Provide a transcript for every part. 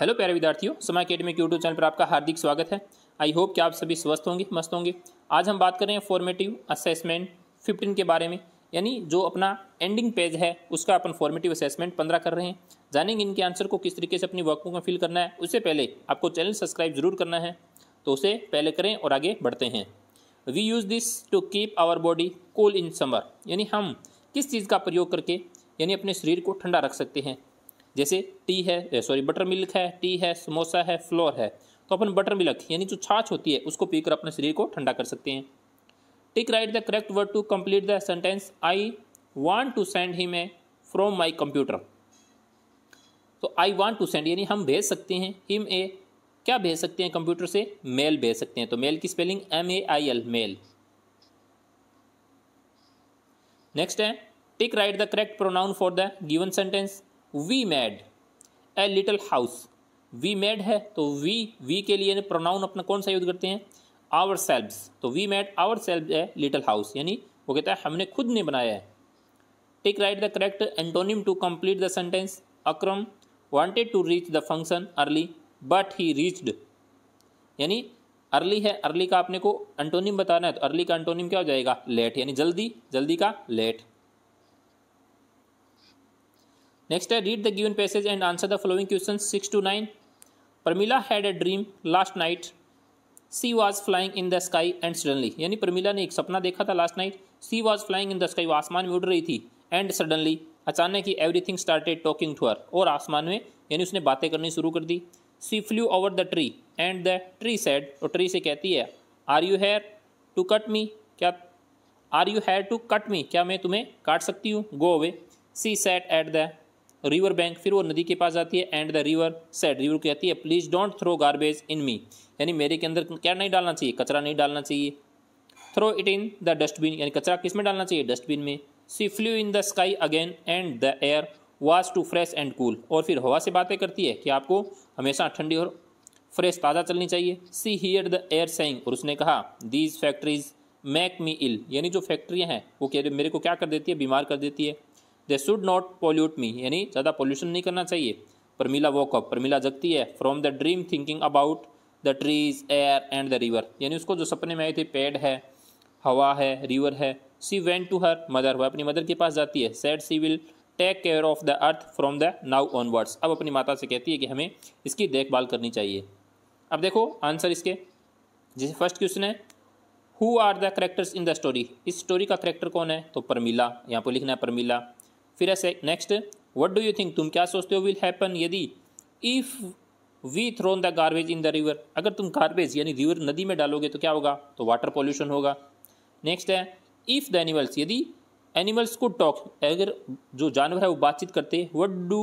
hello प्यारे विद्यार्थियों समा अकेडमिक यूट्यूब चैनल पर आपका हार्दिक स्वागत है आई होप कि आप सभी स्वस्थ होंगे मस्त होंगे आज हम बात कर रहे हैं फॉर्मेटिव असेसमेंट फिफ्टीन के बारे में यानी जो अपना एंडिंग पेज है उसका अपन फॉर्मेटिव असेसमेंट पंद्रह कर रहे हैं जानेंगे इनके आंसर को किस तरीके से अपनी वर्कबुक में फिल करना है उससे पहले आपको चैनल सब्सक्राइब जरूर करना है तो उसे पहले करें और आगे बढ़ते हैं we use this to keep our body cool in summer यानी हम किस चीज़ का प्रयोग करके यानी अपने शरीर को ठंडा रख सकते हैं जैसे टी है सॉरी बटर मिल्क है टी है समोसा है फ्लोर है तो अपन बटर मिल्क यानी जो छाछ होती है उसको पीकर अपने शरीर को ठंडा कर सकते हैं tick right the correct word to complete the sentence I want to send him a from my computer तो आई वॉन्ट टू सेंड यानी हम भेज सकते हैं हिम ए क्या भेज सकते हैं कंप्यूटर से मेल भेज सकते हैं तो मेल की spelling M A I L mail next है tick right the correct pronoun for the given sentence we made a little house we made है तो वी वी के लिए प्रोनाउन अपना कौन सा यूज़ करते हैं आवर सेल्व्स तो we made ourselves a little house यानी वो कहता है हमने खुद ने बनाया है tick right the correct antonym to complete the sentence Akram wanted to reach the function early but he reached यानी अर्ली है अर्ली का आपने को एंटोनियम बताना है तो अर्ली का एंटोनियम क्या हो जाएगा लेट यानी जल्दी जल्दी का लेट नेक्स्ट है read the given passage and answer the following question six to nine Pramila had a dream last night she was flying in the sky and suddenly यानी प्रमिला ने एक सपना देखा था last night she was flying in the sky वो आसमान में उड़ रही थी एंड सडनली अचानक ही everything started talking to her और आसमान में यानी उसने बातें करनी शुरू कर दी she flew over the tree and the tree said और ट्री से कहती है are you here to cut me क्या are you here to cut me क्या मैं तुम्हें काट सकती हूँ go away she sat at the river bank फिर वो नदी के पास जाती है and the river said river कहती है please don't throw garbage in me यानी मेरे के अंदर क्या नहीं डालना चाहिए कचरा नहीं डालना चाहिए throw it in the dustbin यानी कचरा किस में डालना चाहिए डस्टबिन में she flew in the sky again and the air was too fresh and cool और फिर हवा से बातें करती है कि आपको हमेशा ठंडी और फ्रेश ताज़ा चलनी चाहिए she hear the air sang और उसने कहा these factories make me ill यानी जो फैक्ट्रियाँ हैं वो कह रही मेरे को क्या कर देती है बीमार कर देती है they should not pollute me यानी ज़्यादा पोल्यूशन नहीं करना चाहिए परमिला वॉकअप परमिला जगती है from the dream thinking about the trees air and the river यानी उसको जो सपने में आए थे पेड़ है हवा है रिवर है she went to her mother वह अपनी मदर के पास जाती है said she will take care of the earth from the now onwards अब अपनी माता से कहती है कि हमें इसकी देखभाल करनी चाहिए अब देखो आंसर इसके जैसे फर्स्ट क्वेश्चन है who are the characters in the story इस स्टोरी का करेक्टर कौन है तो परमीला यहाँ पर लिखना है परमिला फिर ऐसे next what do you think तुम क्या सोचते हो विल हैपन यदि if we thrown the garbage in the river अगर तुम गार्बेज यानी रिवर नदी में डालोगे तो क्या होगा तो वाटर पॉल्यूशन होगा नेक्स्ट है इफ़ द एनिमल्स यदि एनिमल्स को टॉक अगर जो जानवर है वो बातचीत करते what do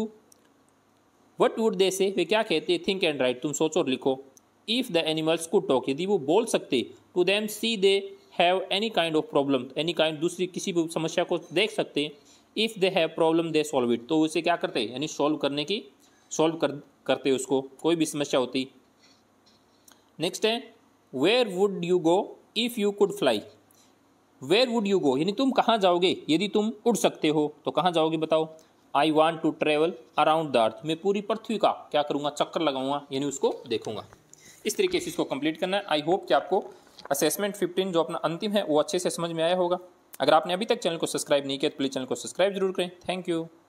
what would they say वे क्या कहते थिंक एंड राइट तुम सोचो और लिखो इफ़ द एनिमल्स को टॉक यदि वो बोल सकते to them see they have any kind of problem any kind दूसरी किसी भी समस्या को देख सकते हैं if they have problem they solve it तो उसे क्या करते यानी सॉल्व करने की सॉल्व कर करते उसको कोई भी समस्या होती नेक्स्ट है where would you go if you could fly where would you go यानी तुम कहाँ जाओगे यदि तुम उड़ सकते हो तो कहाँ जाओगे बताओ I want to travel around the earth मैं पूरी पृथ्वी का क्या करूँगा चक्कर लगाऊंगा यानी उसको देखूंगा इस तरीके से इसको कंप्लीट करना है आई होप कि आपको असेसमेंट 15 जो अपना अंतिम है वो अच्छे से समझ में आया होगा अगर आपने अभी तक चैनल को सब्सक्राइब नहीं किया तो प्लीज़ चैनल को सब्सक्राइब जरूर करें थैंक यू